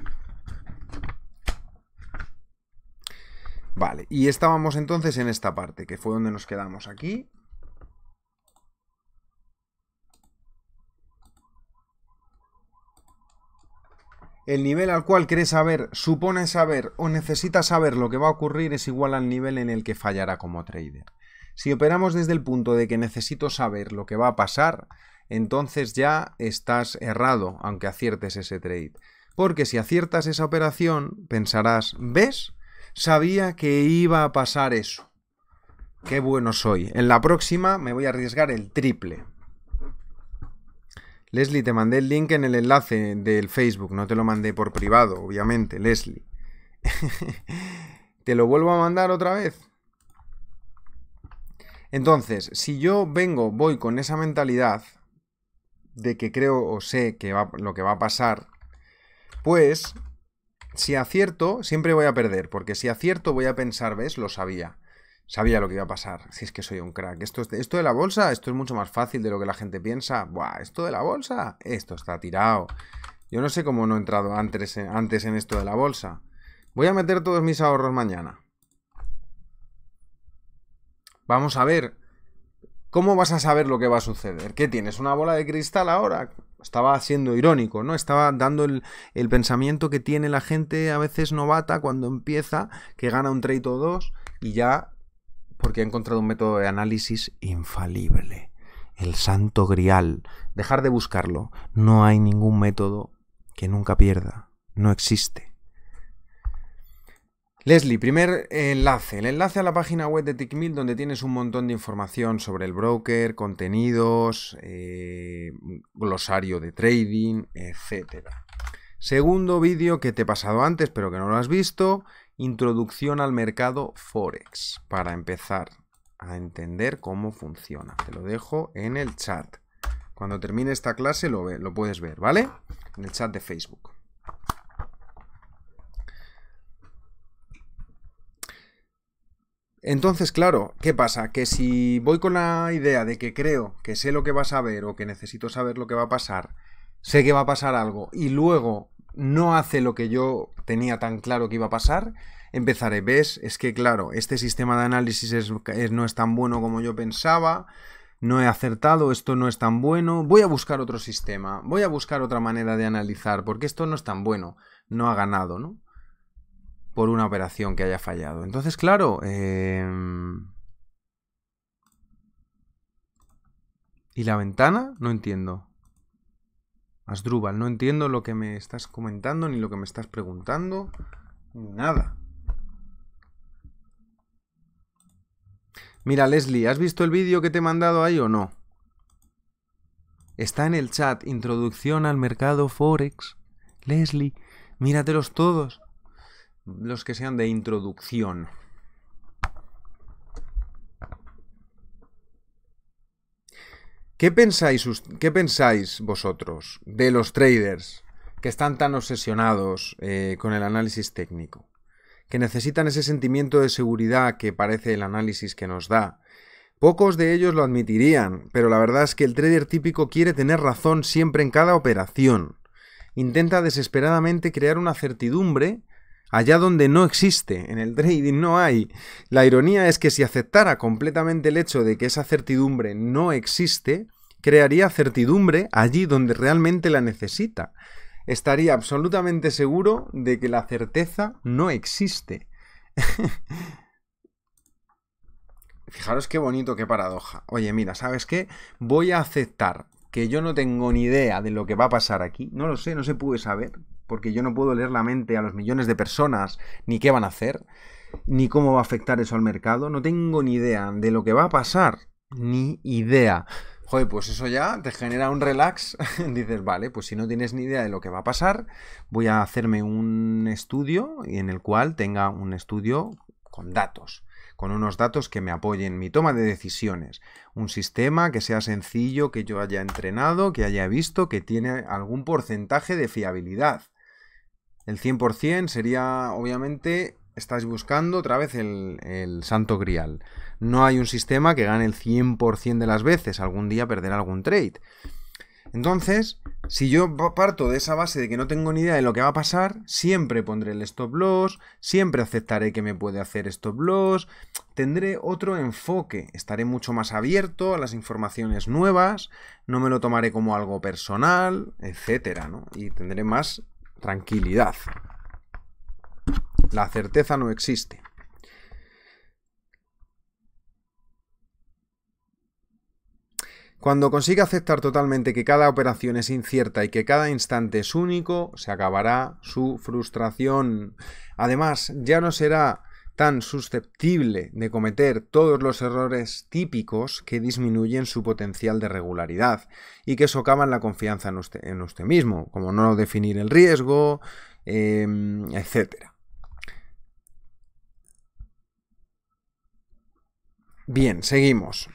Vale, y estábamos entonces en esta parte, que fue donde nos quedamos aquí. El nivel al cual crees saber, supone saber o necesitas saber lo que va a ocurrir es igual al nivel en el que fallará como trader. Si operamos desde el punto de que necesito saber lo que va a pasar, entonces ya estás errado, aunque aciertes ese trade. Porque si aciertas esa operación, pensarás, ¿ves? Sabía que iba a pasar eso. Qué bueno soy. En la próxima me voy a arriesgar el triple. Leslie, te mandé el link en el enlace del Facebook. No te lo mandé por privado, obviamente, Leslie. *laughs* te lo vuelvo a mandar otra vez. Entonces, si yo vengo, voy con esa mentalidad de que creo o sé que lo que va a pasar, pues si acierto, siempre voy a perder, porque si acierto voy a pensar, ¿ves? Lo sabía. Sabía lo que iba a pasar, si es que soy un crack. Esto, esto de la bolsa, esto es mucho más fácil de lo que la gente piensa. Buah, esto de la bolsa, esto está tirado. Yo no sé cómo no he entrado antes, antes en esto de la bolsa. Voy a meter todos mis ahorros mañana. Vamos a ver. ¿Cómo vas a saber lo que va a suceder? ¿Qué tienes? ¿Una bola de cristal ahora? estaba siendo irónico, ¿no? Estaba dando el, pensamiento que tiene la gente a veces novata cuando empieza, que gana un trade o dos y ya, porque ha encontrado un método de análisis infalible. El santo grial. Dejar de buscarlo. No hay ningún método que nunca pierda. No existe. Leslie, primer enlace, el enlace a la página web de TickMill donde tienes un montón de información sobre el broker, contenidos, eh, glosario de trading, etc. Segundo vídeo que te he pasado antes pero que no lo has visto, introducción al mercado Forex, para empezar a entender cómo funciona. Te lo dejo en el chat. Cuando termine esta clase lo, lo puedes ver, ¿vale? En el chat de Facebook. Entonces, claro, ¿qué pasa? Que si voy con la idea de que creo que sé lo que va a saber o que necesito saber lo que va a pasar, sé que va a pasar algo y luego no hace lo que yo tenía tan claro que iba a pasar, empezaré, ves, es que claro, este sistema de análisis no es tan bueno como yo pensaba, no he acertado, esto no es tan bueno, voy a buscar otro sistema, voy a buscar otra manera de analizar, porque esto no es tan bueno, no ha ganado, ¿no? por una operación que haya fallado. Entonces, claro... Em, ¿Y la ventana? No entiendo. Asdrúbal, no entiendo lo que me estás comentando, ni lo que me estás preguntando, nada. Mira, Leslie, ¿has visto el vídeo que te he mandado ahí o no? Está en el chat, introducción al mercado Forex. Leslie, míratelos todos los que sean de introducción. ¿Qué pensáis, ¿Qué pensáis vosotros de los traders que están tan obsesionados eh, con el análisis técnico? Que necesitan ese sentimiento de seguridad que parece el análisis que nos da. Pocos de ellos lo admitirían, pero la verdad es que el trader típico quiere tener razón siempre en cada operación. Intenta desesperadamente crear una certidumbre allá donde no existe, en el trading no hay. La ironía es que si aceptara completamente el hecho de que esa certidumbre no existe, crearía certidumbre allí donde realmente la necesita. Estaría absolutamente seguro de que la certeza no existe. *laughs* Fijaros qué bonito, qué paradoja. Oye, mira, ¿sabes qué? Voy a aceptar que yo no tengo ni idea de lo que va a pasar aquí. No lo sé, no se puede saber porque yo no puedo leer la mente a los millones de personas, ni qué van a hacer, ni cómo va a afectar eso al mercado, no tengo ni idea de lo que va a pasar, ni idea. Joder, pues eso ya te genera un relax. *laughs* Dices, vale, pues si no tienes ni idea de lo que va a pasar, voy a hacerme un estudio en el cual tenga un estudio con datos, con unos datos que me apoyen mi toma de decisiones. Un sistema que sea sencillo, que yo haya entrenado, que haya visto, que tiene algún porcentaje de fiabilidad. El 100% sería, obviamente, estáis buscando otra vez el, santo grial. No hay un sistema que gane el 100% de las veces. Algún día perderá algún trade. Entonces, si yo parto de esa base de que no tengo ni idea de lo que va a pasar, siempre pondré el stop loss, siempre aceptaré que me puede hacer stop loss, tendré otro enfoque, estaré mucho más abierto a las informaciones nuevas, no me lo tomaré como algo personal, etcétera, Y tendré más tranquilidad. La certeza no existe. Cuando consiga aceptar totalmente que cada operación es incierta y que cada instante es único, se acabará su frustración. Además, ya no será tan susceptible de cometer todos los errores típicos que disminuyen su potencial de regularidad y que socavan la confianza en usted, mismo, como no definir el riesgo, em, etc. Bien, seguimos.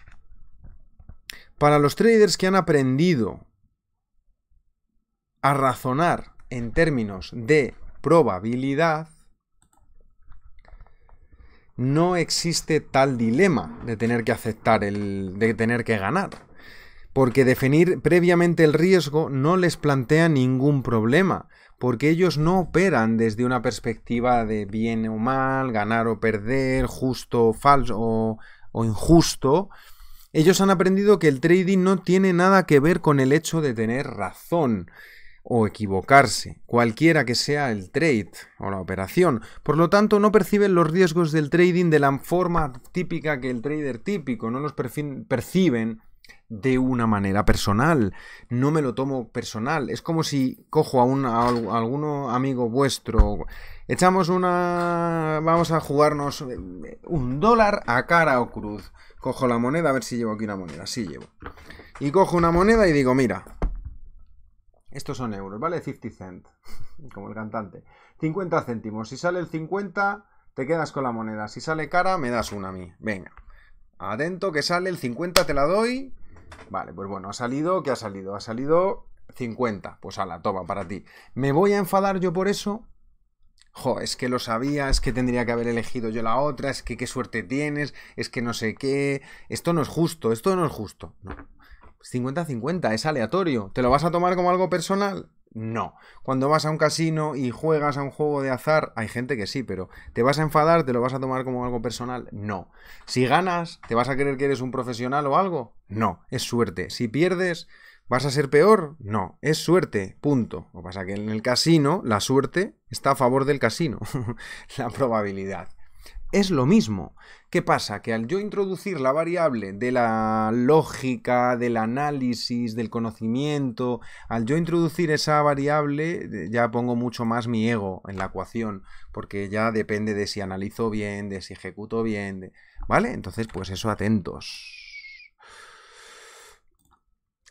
Para los traders que han aprendido a razonar en términos de probabilidad, no existe tal dilema de tener que aceptar el. de tener que ganar. Porque definir previamente el riesgo no les plantea ningún problema, porque ellos no operan desde una perspectiva de bien o mal, ganar o perder, justo o falso o, o injusto. Ellos han aprendido que el trading no tiene nada que ver con el hecho de tener razón, o equivocarse, cualquiera que sea el trade o la operación. Por lo tanto, no perciben los riesgos del trading de la forma típica que el trader típico, no los perciben de una manera personal. No me lo tomo personal. Es como si cojo a, un, alguno amigo vuestro, echamos una... vamos a jugarnos eh, un dólar a cara o cruz. Cojo la moneda, a ver si llevo aquí una moneda. Sí llevo. Y cojo una moneda y digo, mira, estos son euros, ¿vale? 50 cent, *laughs* como el cantante. 50 céntimos. Si sale el 50, te quedas con la moneda. Si sale cara, me das una a mí. Venga. Atento, que sale el 50, te la doy. Vale, pues bueno, ha salido, ¿qué ha salido? Ha salido 50. Pues a la toma para ti. ¿Me voy a enfadar yo por eso? Jo, es que lo sabía, es que tendría que haber elegido yo la otra, es que qué suerte tienes, es que no sé qué. Esto no es justo, esto no es justo. No. 50-50, es aleatorio. ¿Te lo vas a tomar como algo personal? No. Cuando vas a un casino y juegas a un juego de azar, hay gente que sí, pero ¿te vas a enfadar? ¿Te lo vas a tomar como algo personal? No. Si ganas, ¿te vas a creer que eres un profesional o algo? No, es suerte. Si pierdes, ¿vas a ser peor? No, es suerte, punto. Lo que pasa es que en el casino la suerte está a favor del casino, *laughs* la probabilidad es lo mismo. ¿Qué pasa? Que al yo introducir la variable de la lógica, del análisis, del conocimiento, al yo introducir esa variable, ya pongo mucho más mi ego en la ecuación, porque ya depende de si analizo bien, de si ejecuto bien, ¿vale? Entonces, pues eso, atentos.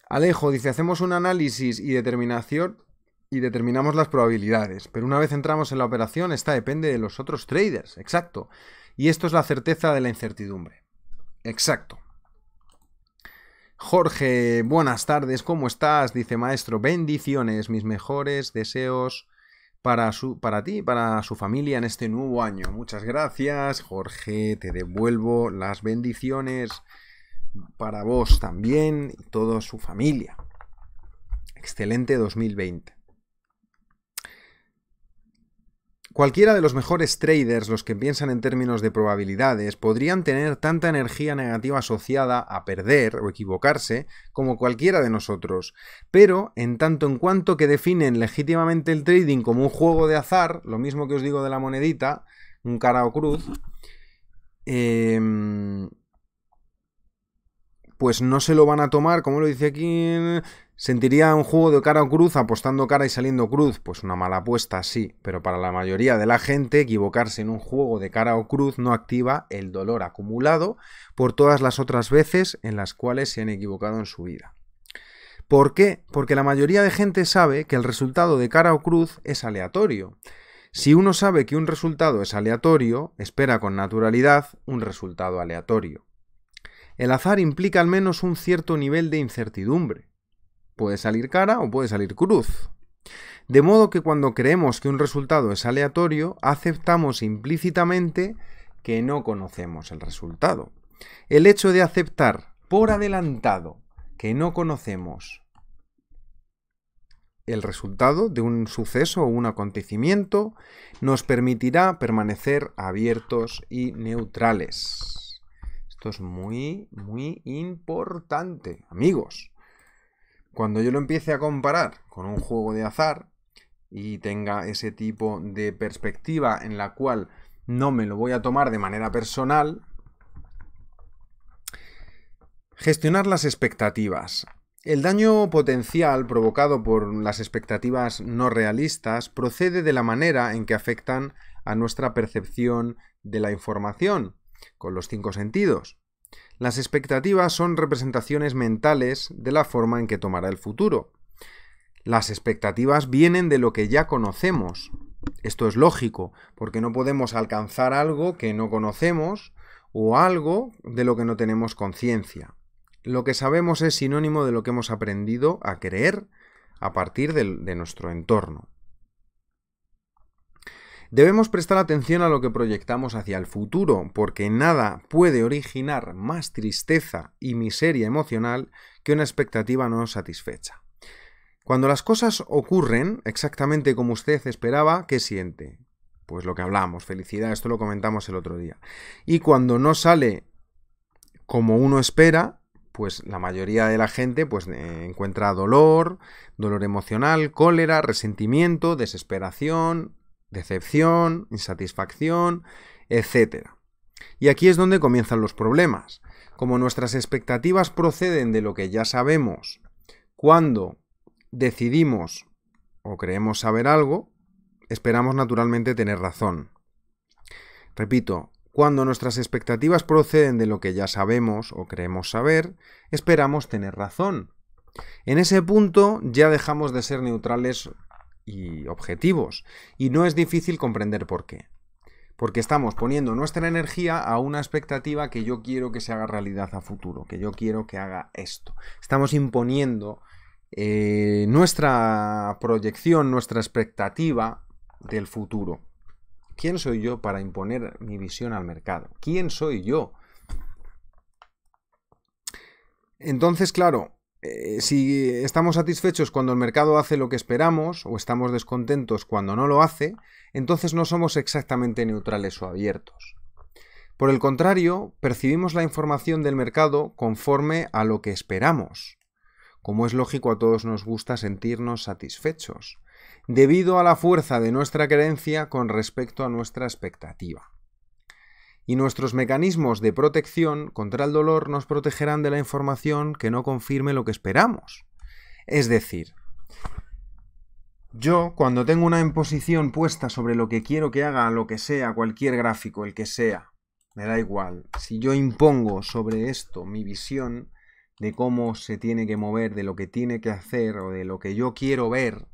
Alejo dice, hacemos un análisis y determinación y determinamos las probabilidades. Pero una vez entramos en la operación, esta depende de los otros traders. Exacto. Y esto es la certeza de la incertidumbre. Exacto. Jorge, buenas tardes, ¿cómo estás? Dice maestro, bendiciones, mis mejores deseos para, su, para ti, para su familia en este nuevo año. Muchas gracias, Jorge, te devuelvo las bendiciones para vos también y toda su familia. Excelente 2020. Cualquiera de los mejores traders, los que piensan en términos de probabilidades, podrían tener tanta energía negativa asociada a perder o equivocarse como cualquiera de nosotros. Pero, en tanto en cuanto que definen legítimamente el trading como un juego de azar, lo mismo que os digo de la monedita, un cara o cruz, em, pues no se lo van a tomar, como lo dice aquí, ¿Sentiría un juego de cara o cruz apostando cara y saliendo cruz? Pues una mala apuesta, sí, pero para la mayoría de la gente equivocarse en un juego de cara o cruz no activa el dolor acumulado por todas las otras veces en las cuales se han equivocado en su vida. ¿Por qué? Porque la mayoría de gente sabe que el resultado de cara o cruz es aleatorio. Si uno sabe que un resultado es aleatorio, espera con naturalidad un resultado aleatorio. El azar implica al menos un cierto nivel de incertidumbre. Puede salir cara o puede salir cruz. De modo que cuando creemos que un resultado es aleatorio, aceptamos implícitamente que no conocemos el resultado. El hecho de aceptar por adelantado que no conocemos el resultado de un suceso o un acontecimiento nos permitirá permanecer abiertos y neutrales. Esto es muy, muy importante, amigos. Cuando yo lo empiece a comparar con un juego de azar y tenga ese tipo de perspectiva en la cual no me lo voy a tomar de manera personal, gestionar las expectativas. El daño potencial provocado por las expectativas no realistas procede de la manera en que afectan a nuestra percepción de la información, con los cinco sentidos. Las expectativas son representaciones mentales de la forma en que tomará el futuro. Las expectativas vienen de lo que ya conocemos. Esto es lógico, porque no podemos alcanzar algo que no conocemos o algo de lo que no tenemos conciencia. Lo que sabemos es sinónimo de lo que hemos aprendido a creer a partir de, de nuestro entorno. Debemos prestar atención a lo que proyectamos hacia el futuro, porque nada puede originar más tristeza y miseria emocional que una expectativa no satisfecha. Cuando las cosas ocurren exactamente como usted esperaba, ¿qué siente? Pues lo que hablamos, felicidad, esto lo comentamos el otro día. Y cuando no sale como uno espera, pues la mayoría de la gente pues encuentra dolor, dolor emocional, cólera, resentimiento, desesperación, decepción, insatisfacción, etc. Y aquí es donde comienzan los problemas. Como nuestras expectativas proceden de lo que ya sabemos, cuando decidimos o creemos saber algo, esperamos naturalmente tener razón. Repito, cuando nuestras expectativas proceden de lo que ya sabemos o creemos saber, esperamos tener razón. En ese punto ya dejamos de ser neutrales y objetivos. Y no es difícil comprender por qué. Porque estamos poniendo nuestra energía a una expectativa que yo quiero que se haga realidad a futuro, que yo quiero que haga esto. Estamos imponiendo eh, nuestra proyección, nuestra expectativa del futuro. ¿Quién soy yo para imponer mi visión al mercado? ¿Quién soy yo? Entonces, claro, eh, si estamos satisfechos cuando el mercado hace lo que esperamos o estamos descontentos cuando no lo hace, entonces no somos exactamente neutrales o abiertos. Por el contrario, percibimos la información del mercado conforme a lo que esperamos. Como es lógico, a todos nos gusta sentirnos satisfechos, debido a la fuerza de nuestra creencia con respecto a nuestra expectativa y nuestros mecanismos de protección contra el dolor nos protegerán de la información que no confirme lo que esperamos. Es decir, yo cuando tengo una imposición puesta sobre lo que quiero que haga, lo que sea, cualquier gráfico, el que sea, me da igual, si yo impongo sobre esto mi visión de cómo se tiene que mover, de lo que tiene que hacer o de lo que yo quiero ver,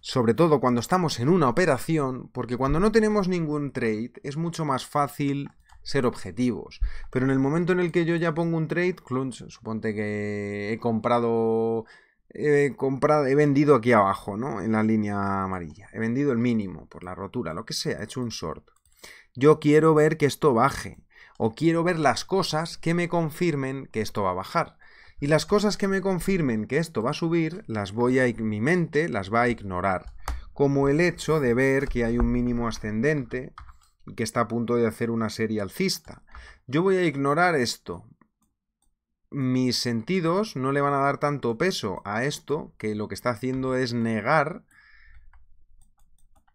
sobre todo cuando estamos en una operación, porque cuando no tenemos ningún trade es mucho más fácil ser objetivos. Pero en el momento en el que yo ya pongo un trade, suponte que he comprado, he comprado, he vendido aquí abajo, ¿no? En la línea amarilla. He vendido el mínimo por la rotura, lo que sea, he hecho un short. Yo quiero ver que esto baje. O quiero ver las cosas que me confirmen que esto va a bajar. Y las cosas que me confirmen que esto va a subir, las voy a mi mente las va a ignorar. Como el hecho de ver que hay un mínimo ascendente y que está a punto de hacer una serie alcista. Yo voy a ignorar esto. Mis sentidos no le van a dar tanto peso a esto que lo que está haciendo es negar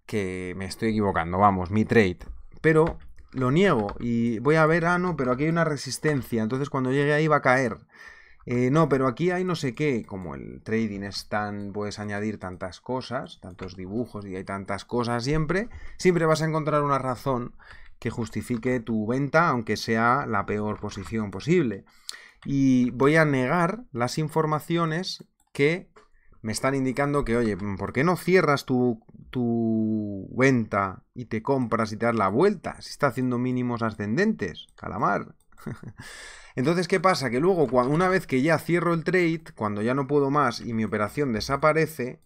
que me estoy equivocando, vamos, mi trade. Pero lo niego y voy a ver, ah, no, pero aquí hay una resistencia, entonces cuando llegue ahí va a caer. Eh, no, pero aquí hay no sé qué, como el trading es tan, puedes añadir tantas cosas, tantos dibujos y hay tantas cosas siempre, siempre vas a encontrar una razón que justifique tu venta, aunque sea la peor posición posible. Y voy a negar las informaciones que me están indicando que, oye, ¿por qué no cierras tu, tu venta y te compras y te das la vuelta? Si está haciendo mínimos ascendentes, calamar. *laughs* Entonces, ¿qué pasa? Que luego, una vez que ya cierro el trade, cuando ya no puedo más y mi operación desaparece,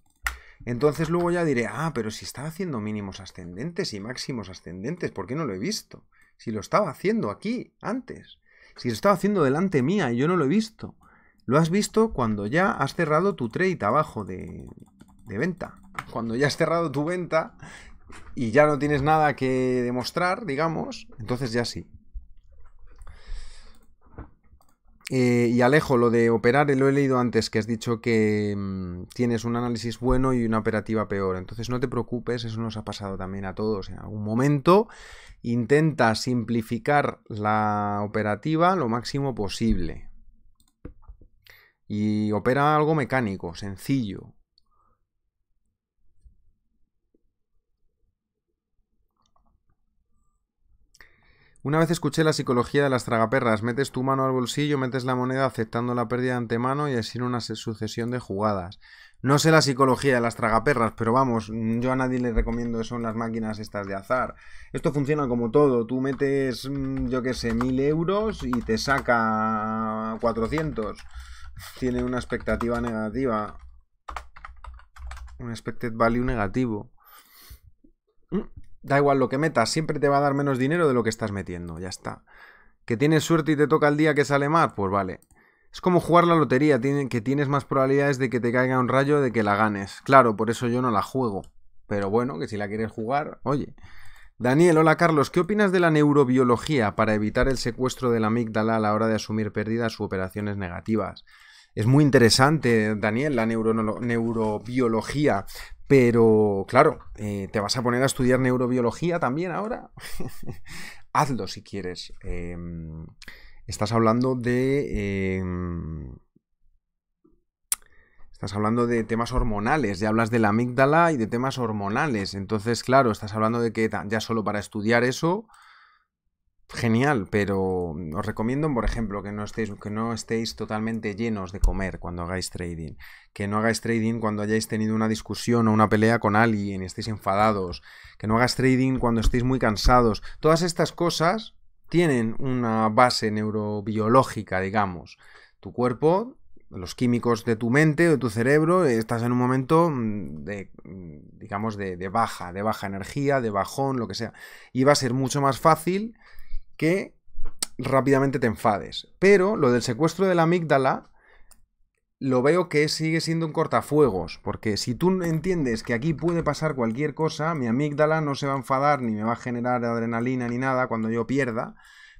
entonces luego ya diré, ah, pero si estaba haciendo mínimos ascendentes y máximos ascendentes, ¿por qué no lo he visto? Si lo estaba haciendo aquí, antes. Si lo estaba haciendo delante mía y yo no lo he visto. Lo has visto cuando ya has cerrado tu trade abajo de venta. Cuando ya has cerrado tu venta y ya no tienes nada que demostrar, digamos, entonces ya sí. Eh, y Alejo, lo de operar, lo he leído antes, que has dicho que mm, tienes un análisis bueno y una operativa peor. Entonces no te preocupes, eso nos ha pasado también a todos. En algún momento intenta simplificar la operativa lo máximo posible. Y opera algo mecánico, sencillo, Una vez escuché la psicología de las tragaperras, metes tu mano al bolsillo, metes la moneda aceptando la pérdida de antemano y así una sucesión de jugadas. No sé la psicología de las tragaperras, pero vamos, yo a nadie le recomiendo eso en las máquinas estas de azar. Esto funciona como todo, tú metes, mm, yo qué sé, mil euros y te saca 400. Tiene una expectativa negativa. Un expected value negativo. Da igual lo que metas, siempre te va a dar menos dinero de lo que estás metiendo, ya está. Que tienes suerte y te toca el día que sale mal? pues vale. Es como jugar la lotería, que tienes más probabilidades de que te caiga un rayo de que la ganes. Claro, por eso yo no la juego. Pero bueno, que si la quieres jugar, oye. Daniel, hola Carlos, ¿qué opinas de la neurobiología para evitar el secuestro de la amígdala a la hora de asumir pérdidas u operaciones negativas? es muy interesante, Daniel, la neurobiología, pero claro, eh, ¿te vas a poner a estudiar neurobiología también ahora? *laughs* Hazlo si quieres. Em, estás hablando de... Em, estás hablando de temas hormonales, ya hablas de la amígdala y de temas hormonales, entonces claro, estás hablando de que ya solo para estudiar eso genial, pero os recomiendo, por ejemplo, que no estéis, que no estéis totalmente llenos de comer cuando hagáis trading. Que no hagáis trading cuando hayáis tenido una discusión o una pelea con alguien y estéis enfadados. Que no hagáis trading cuando estéis muy cansados. Todas estas cosas tienen una base neurobiológica, digamos. Tu cuerpo los químicos de tu mente, de tu cerebro, eh, estás en un momento mm, de, mm, digamos, de, de, baja, de baja energía, de bajón, lo que sea. Y va a ser mucho más fácil que rápidamente te enfades. Pero lo del secuestro de la amígdala lo veo que sigue siendo un cortafuegos, porque si tú entiendes que aquí puede pasar cualquier cosa, mi amígdala no se va a enfadar ni me va a generar adrenalina ni nada cuando yo pierda,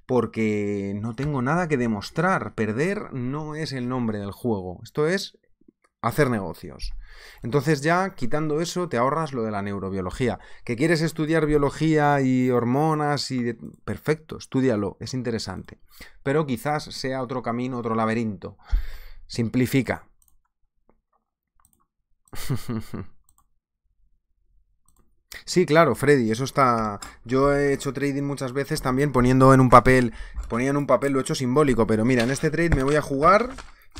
porque no tengo nada que demostrar. Perder no es el nombre del juego. Esto es hacer negocios. Entonces ya quitando eso te ahorras lo de la neurobiología. ¿Que quieres estudiar biología y hormonas y... Perfecto, estudialo, es interesante. Pero quizás sea otro camino, otro laberinto. Simplifica. *laughs* Sí, claro, Freddy, eso está. Yo he hecho trading muchas veces también poniendo en un papel. Ponía en un papel lo hecho simbólico, pero mira, en este trade me voy a jugar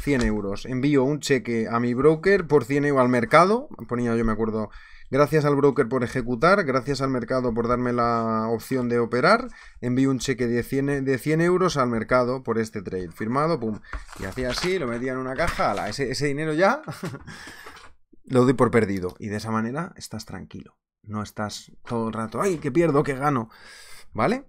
100 euros. Envío un cheque a mi broker por 100 euros al mercado. Ponía yo, me acuerdo, gracias al broker por ejecutar, gracias al mercado por darme la opción de operar. Envío un cheque de 100, de euros al mercado por este trade. Firmado, pum. Y hacía así, lo metía en una caja, ala, ese, ese dinero ya *laughs* lo doy por perdido. Y de esa manera estás tranquilo. No estás todo el rato, ay, que pierdo, que gano. ¿Vale?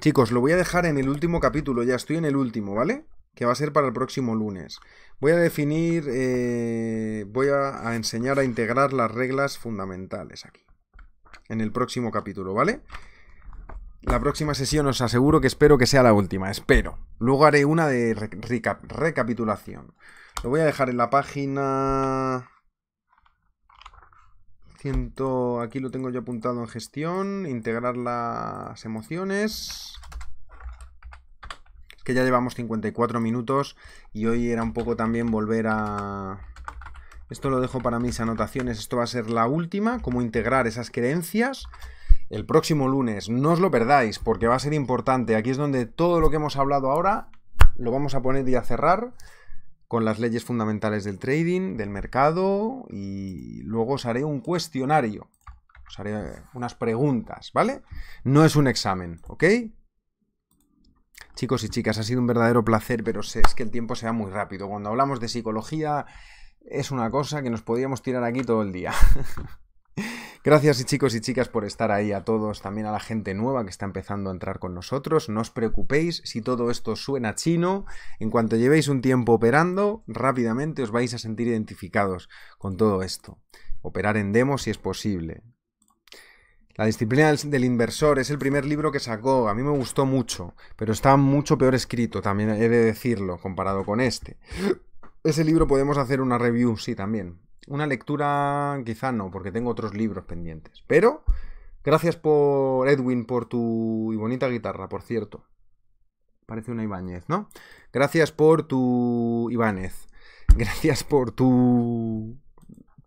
Chicos, lo voy a dejar en el último capítulo, ya estoy en el último, ¿vale? que va a ser para el próximo lunes. Voy a definir, eh, voy a, enseñar a integrar las reglas fundamentales aquí, en el próximo capítulo, ¿vale? La próxima sesión os aseguro que espero que sea la última, espero. Luego haré una de recapitulación. Lo voy a dejar en la página... Aquí lo tengo yo apuntado en gestión, integrar las emociones que ya llevamos 54 minutos y hoy era un poco también volver a... Esto lo dejo para mis anotaciones, esto va a ser la última, cómo integrar esas creencias. El próximo lunes, no os lo perdáis porque va a ser importante. Aquí es donde todo lo que hemos hablado ahora lo vamos a poner y a cerrar con las leyes fundamentales del trading, del mercado y luego os haré un cuestionario. Os haré unas preguntas, ¿vale? No es un examen, ¿ok? Chicos y chicas, ha sido un verdadero placer, pero es que el tiempo se va muy rápido. Cuando hablamos de psicología, es una cosa que nos podíamos tirar aquí todo el día. *laughs* Gracias chicos y chicas por estar ahí a todos, también a la gente nueva que está empezando a entrar con nosotros. No os preocupéis si todo esto suena chino. En cuanto llevéis un tiempo operando, rápidamente os vais a sentir identificados con todo esto. Operar en demo si es posible. La disciplina del, inversor es el primer libro que sacó, a mí me gustó mucho, pero está mucho peor escrito, también he de decirlo, comparado con este. Ese libro podemos hacer una review, sí, también. Una lectura quizá no, porque tengo otros libros pendientes. Pero, gracias por Edwin, por tu y bonita guitarra, por cierto. Parece una Ibáñez, ¿no? Gracias por tu Ibáñez. Gracias por tu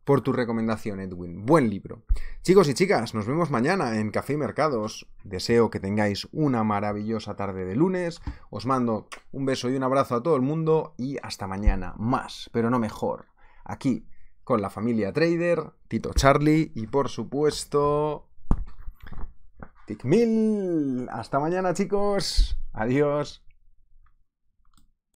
por tu recomendación, Edwin. Buen libro. Chicos y chicas, nos vemos mañana en Café Mercados. Deseo que tengáis una maravillosa tarde de lunes. Os mando un beso y un abrazo a todo el mundo y hasta mañana. Más, pero no mejor. Aquí, con la familia Trader, Tito Charlie y por supuesto... Tic Hasta mañana, chicos. Adiós.